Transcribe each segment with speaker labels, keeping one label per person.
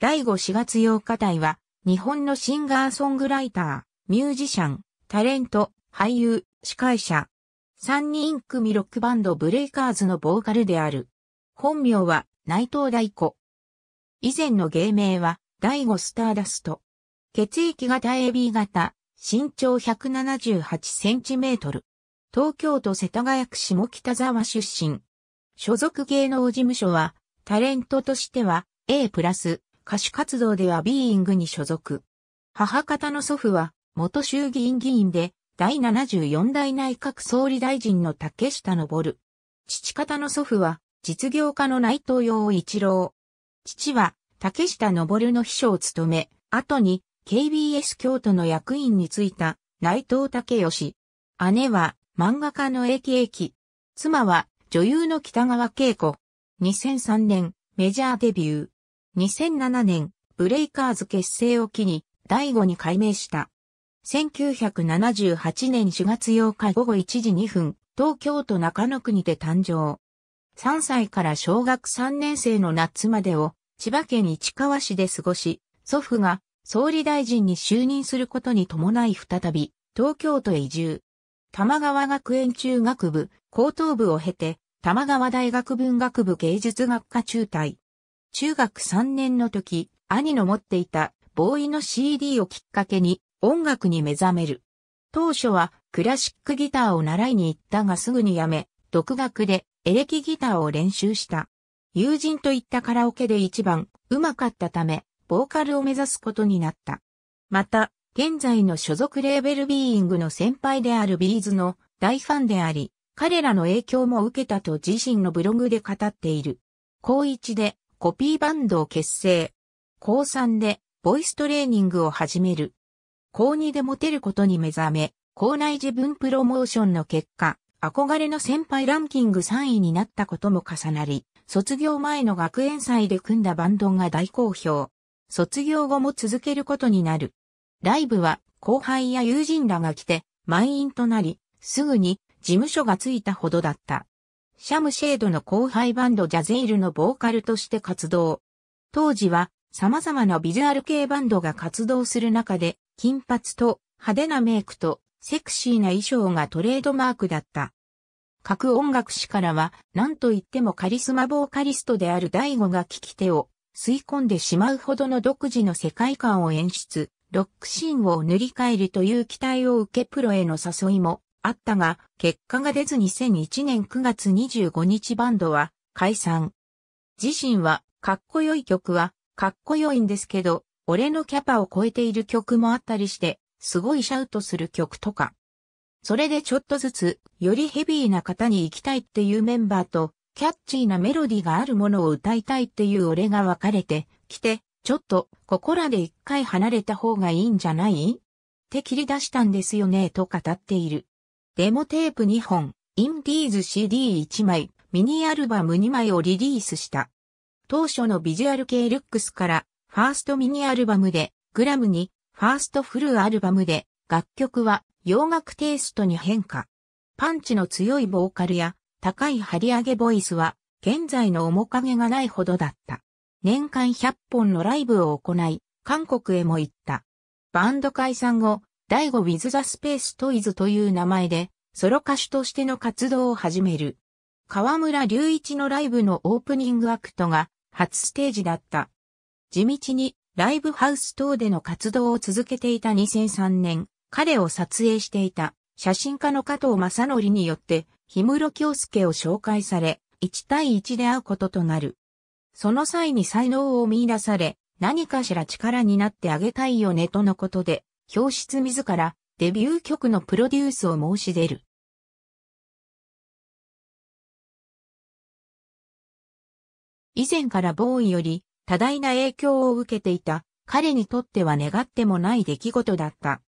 Speaker 1: 第5 4月8日隊は、日本のシンガーソングライター、ミュージシャン、タレント、俳優、司会者。3人組ロックバンドブレイカーズのボーカルである。本名は内藤大子。以前の芸名は第5スターダスト。血液型 AB 型、身長178センチメートル。東京都世田谷区下北沢出身。所属芸能事務所は、タレントとしては A プラス、歌手活動ではビーイングに所属。母方の祖父は、元衆議院議員で、第74代内閣総理大臣の竹下登。父方の祖父は、実業家の内藤洋一郎。父は、竹下登の秘書を務め、後に、KBS 京都の役員に就いた内藤武義。姉は漫画家の駅駅。妻は女優の北川景子。2003年メジャーデビュー。2007年、ブレイカーズ結成を機に、第5に改名した。1978年4月8日午後1時2分、東京都中野区にて誕生。3歳から小学3年生の夏までを、千葉県市川市で過ごし、祖父が総理大臣に就任することに伴い再び、東京都へ移住。玉川学園中学部、高等部を経て、玉川大学文学部芸術学科中退。中学3年の時、兄の持っていたボーイの CD をきっかけに音楽に目覚める。当初はクラシックギターを習いに行ったがすぐにやめ、独学でエレキギターを練習した。友人と行ったカラオケで一番うまかったため、ボーカルを目指すことになった。また、現在の所属レーベルビーイングの先輩であるビーズの大ファンであり、彼らの影響も受けたと自身のブログで語っている。高一でコピーバンドを結成。高3でボイストレーニングを始める。高2でモテることに目覚め、校内自分プロモーションの結果、憧れの先輩ランキング3位になったことも重なり、卒業前の学園祭で組んだバンドが大好評。卒業後も続けることになる。ライブは後輩や友人らが来て満員となり、すぐに事務所がついたほどだった。シャムシェードの後輩バンドジャゼイルのボーカルとして活動。当時は様々なビジュアル系バンドが活動する中で、金髪と派手なメイクとセクシーな衣装がトレードマークだった。各音楽誌からは、何と言ってもカリスマボーカリストである大悟が聞き手を吸い込んでしまうほどの独自の世界観を演出、ロックシーンを塗り替えるという期待を受けプロへの誘いもあったが、結果が出ず2001年9月25日バンドは解散。自身は、かっこよい曲は、かっこよいんですけど、俺のキャパを超えている曲もあったりして、すごいシャウトする曲とか。それでちょっとずつ、よりヘビーな方に行きたいっていうメンバーと、キャッチーなメロディーがあるものを歌いたいっていう俺が分かれてきて、ちょっと、ここらで一回離れた方がいいんじゃないって切り出したんですよね、と語っている。デモテープ2本、インディーズ CD1 枚、ミニアルバム2枚をリリースした。当初のビジュアル系ルックスから、ファーストミニアルバムで、グラムに、ファーストフルアルバムで、楽曲は洋楽テイストに変化。パンチの強いボーカルや、高い張り上げボイスは、現在の面影がないほどだった。年間100本のライブを行い、韓国へも行った。バンド解散後、第五 with the space toys という名前で、ソロ歌手としての活動を始める。河村隆一のライブのオープニングアクトが初ステージだった。地道にライブハウス等での活動を続けていた2003年、彼を撮影していた写真家の加藤正則によって、氷室京介を紹介され、1対1で会うこととなる。その際に才能を見出され、何かしら力になってあげたいよねとのことで、教室自らデビュー曲のプロデュースを申し出る。以前からボーイより多大な影響を受けていた彼にとっては願ってもない出来事だった。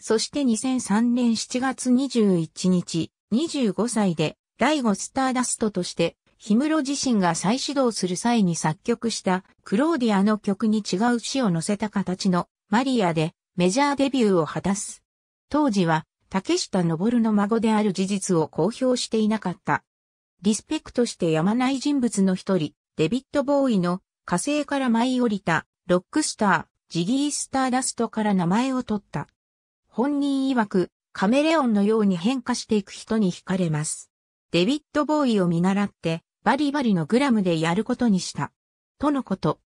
Speaker 1: そして2003年7月21日、25歳で第5スターダストとして、氷室自身が再始動する際に作曲したクローディアの曲に違う詩を載せた形のマリアでメジャーデビューを果たす。当時は、竹下登の孫である事実を公表していなかった。リスペクトしてやまない人物の一人、デビッド・ボーイの火星から舞い降りた、ロックスター、ジギー・スターダストから名前を取った。本人曰く、カメレオンのように変化していく人に惹かれます。デビッド・ボーイを見習って、バリバリのグラムでやることにした。とのこと。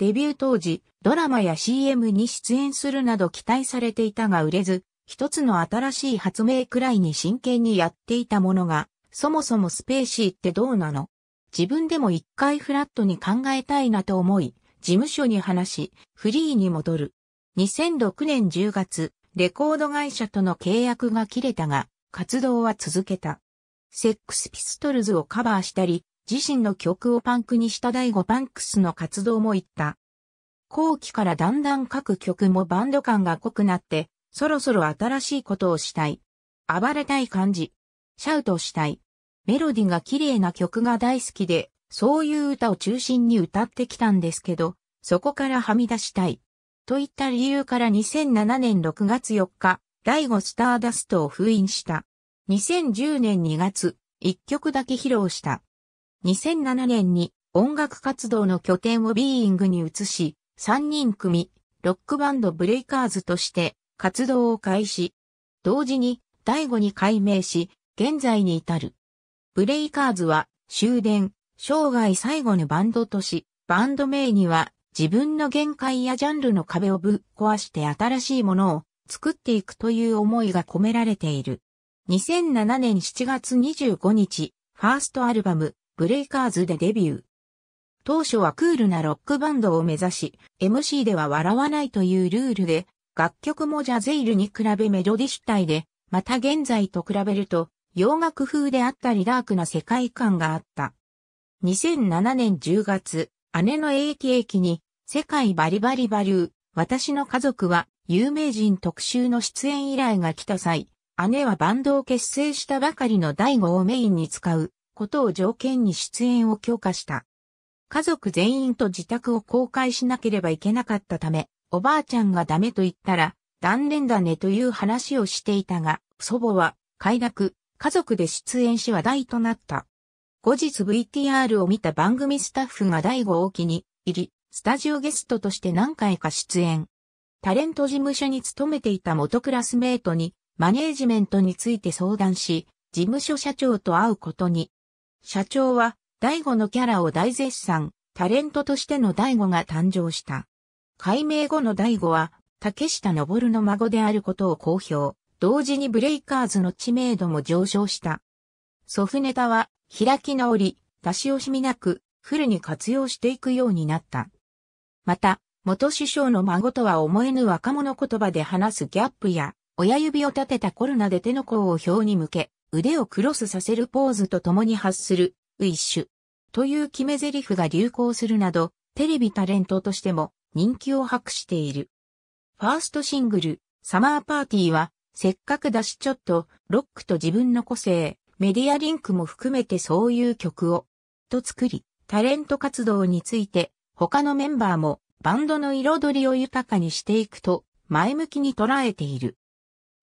Speaker 1: デビュー当時、ドラマや CM に出演するなど期待されていたが売れず、一つの新しい発明くらいに真剣にやっていたものが、そもそもスペーシーってどうなの自分でも一回フラットに考えたいなと思い、事務所に話し、フリーに戻る。2006年10月、レコード会社との契約が切れたが、活動は続けた。セックスピストルズをカバーしたり、自身の曲をパンクにした第5パンクスの活動も行った。後期からだんだん各曲もバンド感が濃くなって、そろそろ新しいことをしたい。暴れたい感じ。シャウトしたい。メロディが綺麗な曲が大好きで、そういう歌を中心に歌ってきたんですけど、そこからはみ出したい。といった理由から2007年6月4日、第5スターダストを封印した。2010年2月、1曲だけ披露した。2007年に音楽活動の拠点をビーイングに移し、3人組、ロックバンドブレイカーズとして活動を開始。同時に、第5に改名し、現在に至る。ブレイカーズは終電、生涯最後のバンドとし、バンド名には自分の限界やジャンルの壁をぶっ壊して新しいものを作っていくという思いが込められている。2007年7月25日、ファーストアルバム、ブレイカーズでデビュー。当初はクールなロックバンドを目指し、MC では笑わないというルールで、楽曲もジャゼイルに比べメロディ主体で、また現在と比べると、洋楽風であったりダークな世界観があった。2007年10月、姉の英気駅に、世界バリバリバリュー、私の家族は、有名人特集の出演依頼が来た際、姉はバンドを結成したばかりの大悟をメインに使う、ことを条件に出演を強化した。家族全員と自宅を公開しなければいけなかったため、おばあちゃんがダメと言ったら、断念だねという話をしていたが、祖母は、快諾、家族で出演し話題となった。後日 VTR を見た番組スタッフが第5大機に入り、スタジオゲストとして何回か出演。タレント事務所に勤めていた元クラスメートに、マネージメントについて相談し、事務所社長と会うことに。社長は、大悟のキャラを大絶賛、タレントとしての大悟が誕生した。改名後の大悟は、竹下登の孫であることを公表、同時にブレイカーズの知名度も上昇した。祖父ネタは、開き直り、出し惜しみなく、フルに活用していくようになった。また、元首相の孫とは思えぬ若者言葉で話すギャップや、親指を立てたコロナで手の甲を表に向け、腕をクロスさせるポーズと共に発する、ウィッシュ。という決め台詞が流行するなど、テレビタレントとしても人気を博している。ファーストシングル、サマーパーティーは、せっかくだしちょっと、ロックと自分の個性、メディアリンクも含めてそういう曲を、と作り、タレント活動について、他のメンバーもバンドの彩りを豊かにしていくと、前向きに捉えている。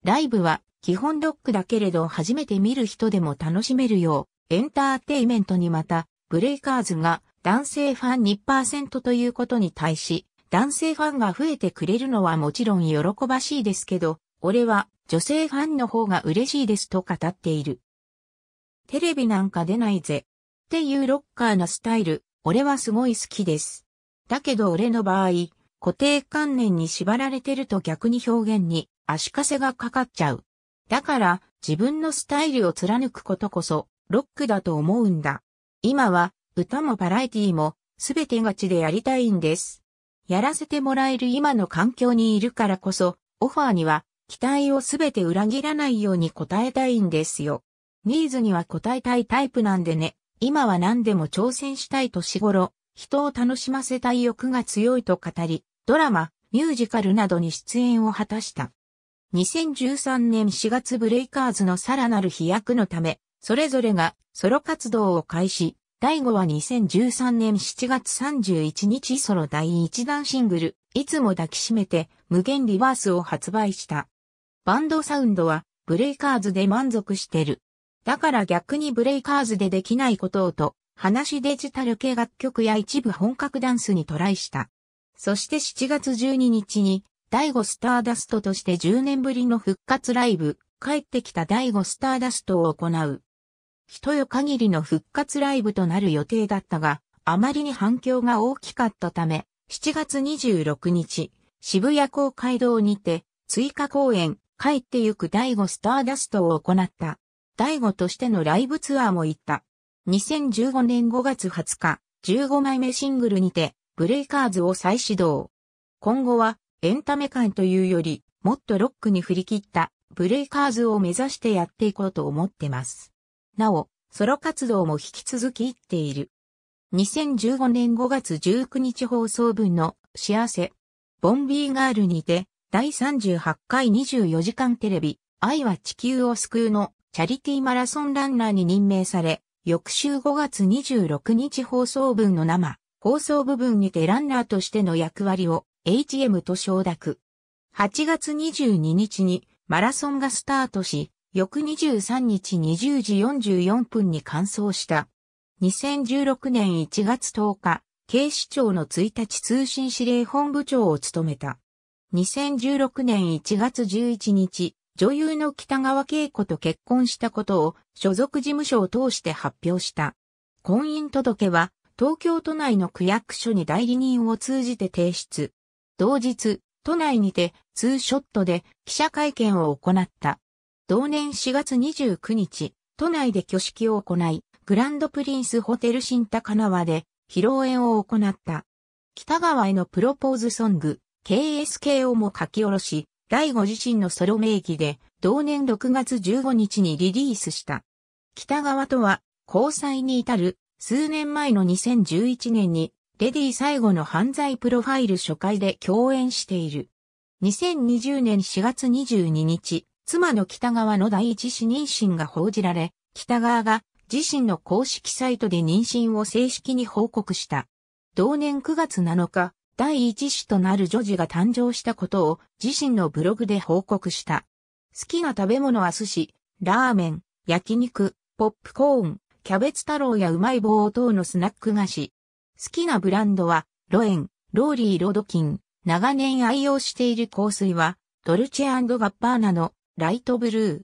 Speaker 1: ライブは、基本ロックだけれど初めて見る人でも楽しめるよう、エンターテイメントにまた、ブレイカーズが男性ファン2%ということに対し、男性ファンが増えてくれるのはもちろん喜ばしいですけど、俺は女性ファンの方が嬉しいですと語っている。テレビなんか出ないぜ。っていうロッカーなスタイル、俺はすごい好きです。だけど俺の場合、固定観念に縛られてると逆に表現に足かせがかかっちゃう。だから自分のスタイルを貫くことこそロックだと思うんだ。今は歌もバラエティもすべてがちでやりたいんです。やらせてもらえる今の環境にいるからこそオファーには期待をすべて裏切らないように応えたいんですよ。ニーズには応えたいタイプなんでね。今は何でも挑戦したい年頃、人を楽しませたい欲が強いと語り、ドラマ、ミュージカルなどに出演を果たした。2013年4月ブレイカーズのさらなる飛躍のため、それぞれがソロ活動を開始、第5は2013年7月31日ソロ第1弾シングル、いつも抱きしめて、無限リバースを発売した。バンドサウンドは、ブレイカーズで満足してる。だから逆にブレイカーズでできないことをと、話デジタル系楽曲や一部本格ダンスにトライした。そして7月12日に第5スターダストとして10年ぶりの復活ライブ、帰ってきた第5スターダストを行う。一夜限りの復活ライブとなる予定だったが、あまりに反響が大きかったため、7月26日、渋谷公会堂にて、追加公演、帰ってゆく第5スターダストを行った。第5としてのライブツアーも行った。2015年5月20日、15枚目シングルにて、ブレイカーズを再始動。今後は、エンタメ感というより、もっとロックに振り切ったブレイカーズを目指してやっていこうと思ってます。なお、ソロ活動も引き続き行っている。2015年5月19日放送分の幸せ、ボンビーガールにて、第38回24時間テレビ、愛は地球を救うのチャリティーマラソンランナーに任命され、翌週5月26日放送分の生、放送部分にてランナーとしての役割を HM と承諾。8月22日にマラソンがスタートし、翌23日20時44分に完走した。2016年1月10日、警視庁の1日通信指令本部長を務めた。2016年1月11日、女優の北川景子と結婚したことを所属事務所を通して発表した。婚姻届は東京都内の区役所に代理人を通じて提出。同日、都内にてツーショットで記者会見を行った。同年4月29日、都内で挙式を行い、グランドプリンスホテル新高輪で披露宴を行った。北川へのプロポーズソング、KSK o も書き下ろし、第5自身のソロ名義で同年6月15日にリリースした。北川とは交際に至る数年前の2011年にレディ最後の犯罪プロファイル初回で共演している。2020年4月22日、妻の北川の第一子妊娠が報じられ、北川が自身の公式サイトで妊娠を正式に報告した。同年9月7日、第一子となる女児が誕生したことを自身のブログで報告した。好きな食べ物は寿司、ラーメン、焼肉、ポップコーン、キャベツ太郎やうまい棒等のスナック菓子。好きなブランドは、ロエン、ローリー・ロドキン。長年愛用している香水は、ドルチェガッパーナのライトブルー。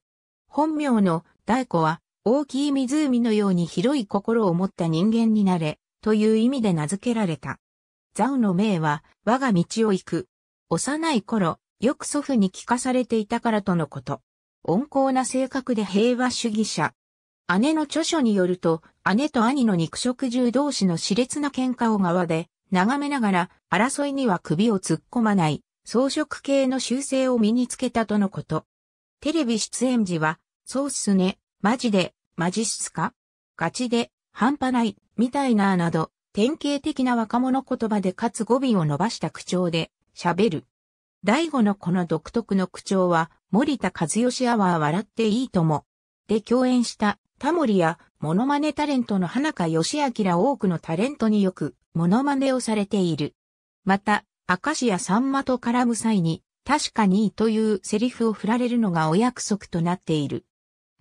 Speaker 1: 本名のイコは、大きい湖のように広い心を持った人間になれ、という意味で名付けられた。ザウの名は、我が道を行く。幼い頃、よく祖父に聞かされていたからとのこと。温厚な性格で平和主義者、姉の著書によると、姉と兄の肉食獣同士の熾烈な喧嘩を側で、眺めながら争いには首を突っ込まない、装飾系の習性を身につけたとのこと。テレビ出演時は、そうっすね、マジで、マジっすかガチで、半端ない、みたいななど、典型的な若者言葉でかつ語尾を伸ばした口調で、喋る。第五のこの独特の口調は、森田和義アワー笑っていいとも、で共演したタモリやモノマネタレントの花香義明ら多くのタレントによくモノマネをされている。また、アカシアさんまと絡む際に、確かにというセリフを振られるのがお約束となっている。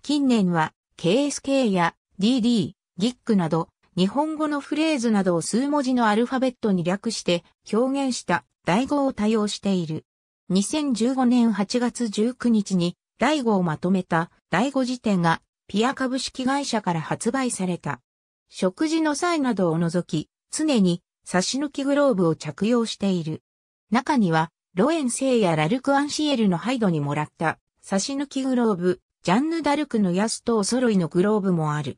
Speaker 1: 近年は、KSK や DD、GIC など、日本語のフレーズなどを数文字のアルファベットに略して表現した第語を多用している。2015年8月19日に、第語をまとめた第5辞典がピア株式会社から発売された。食事の際などを除き、常に差し抜きグローブを着用している。中には、ロエン製やラルク・アンシエルのハイドにもらった差し抜きグローブ、ジャンヌ・ダルクのヤスとお揃いのグローブもある。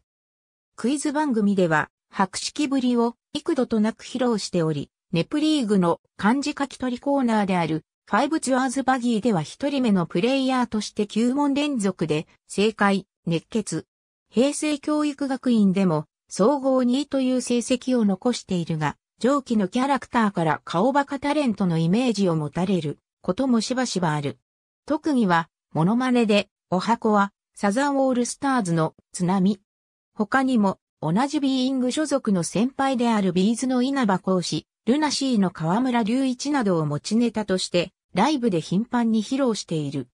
Speaker 1: クイズ番組では、白式ぶりを幾度となく披露しており、ネプリーグの漢字書き取りコーナーであるファイブツアーズバギーでは一人目のプレイヤーとして9問連続で、正解、熱血。平成教育学院でも、総合2位という成績を残しているが、上記のキャラクターから顔バカタレントのイメージを持たれることもしばしばある。特技は、モノマネで、お箱は、サザンオールスターズの津波。他にも、同じビーイング所属の先輩であるビーズの稲葉講師、ルナシーの河村隆一などを持ちネタとして、ライブで頻繁に披露している。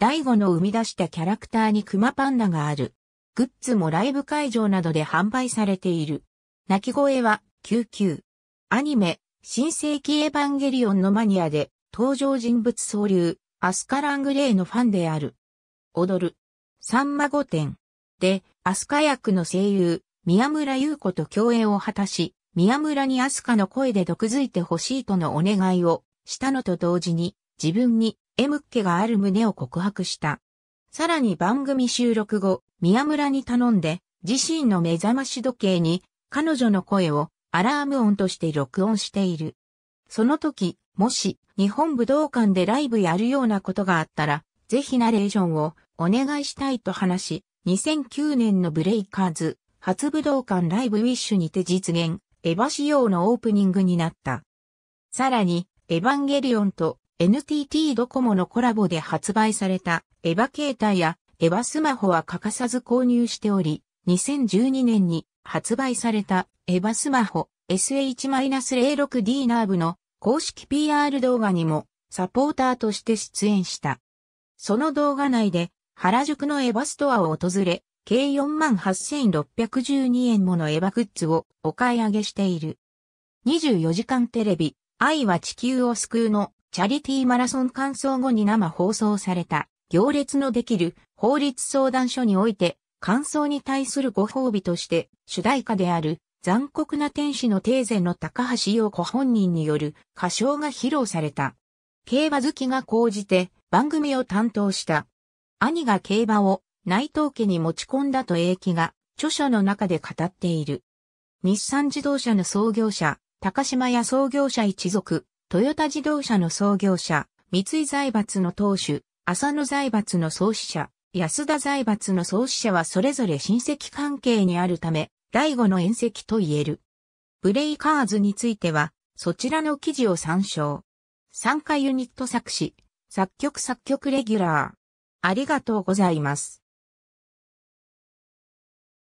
Speaker 1: 大悟の生み出したキャラクターにクマパンダがある。グッズもライブ会場などで販売されている。鳴き声は、救急。アニメ、新世紀エヴァンゲリオンのマニアで、登場人物総流、アスカラングレイのファンである。踊る。サンマゴテン。で、アスカ役の声優、宮村優子と共演を果たし、宮村にアスカの声で毒づいてほしいとのお願いをしたのと同時に自分にエムッケがある旨を告白した。さらに番組収録後、宮村に頼んで自身の目覚まし時計に彼女の声をアラーム音として録音している。その時、もし日本武道館でライブやるようなことがあったら、ぜひナレーションをお願いしたいと話し、2009年のブレイカーズ初武道館ライブウィッシュにて実現。エヴァ仕様のオープニングになった。さらに、エヴァンゲリオンと NTT ドコモのコラボで発売されたエヴァ携帯やエヴァスマホは欠かさず購入しており、2012年に発売されたエヴァスマホ SH-06D ナーブの公式 PR 動画にもサポーターとして出演した。その動画内で原宿のエヴァストアを訪れ、計48,612円ものエヴァグッズをお買い上げしている。24時間テレビ、愛は地球を救うのチャリティーマラソン完走後に生放送された行列のできる法律相談所において感想に対するご褒美として主題歌である残酷な天使のテーゼの高橋洋子本人による歌唱が披露された。競馬好きが講じて番組を担当した。兄が競馬を内藤家に持ち込んだと英気が著書の中で語っている。日産自動車の創業者、高島屋創業者一族、トヨタ自動車の創業者、三井財閥の当主、浅野財閥の創始者、安田財閥の創始者はそれぞれ親戚関係にあるため、第五の縁石と言える。ブレイカーズについては、そちらの記事を参照。参加ユニット作詞、作曲作曲レギュラー。ありがとうございます。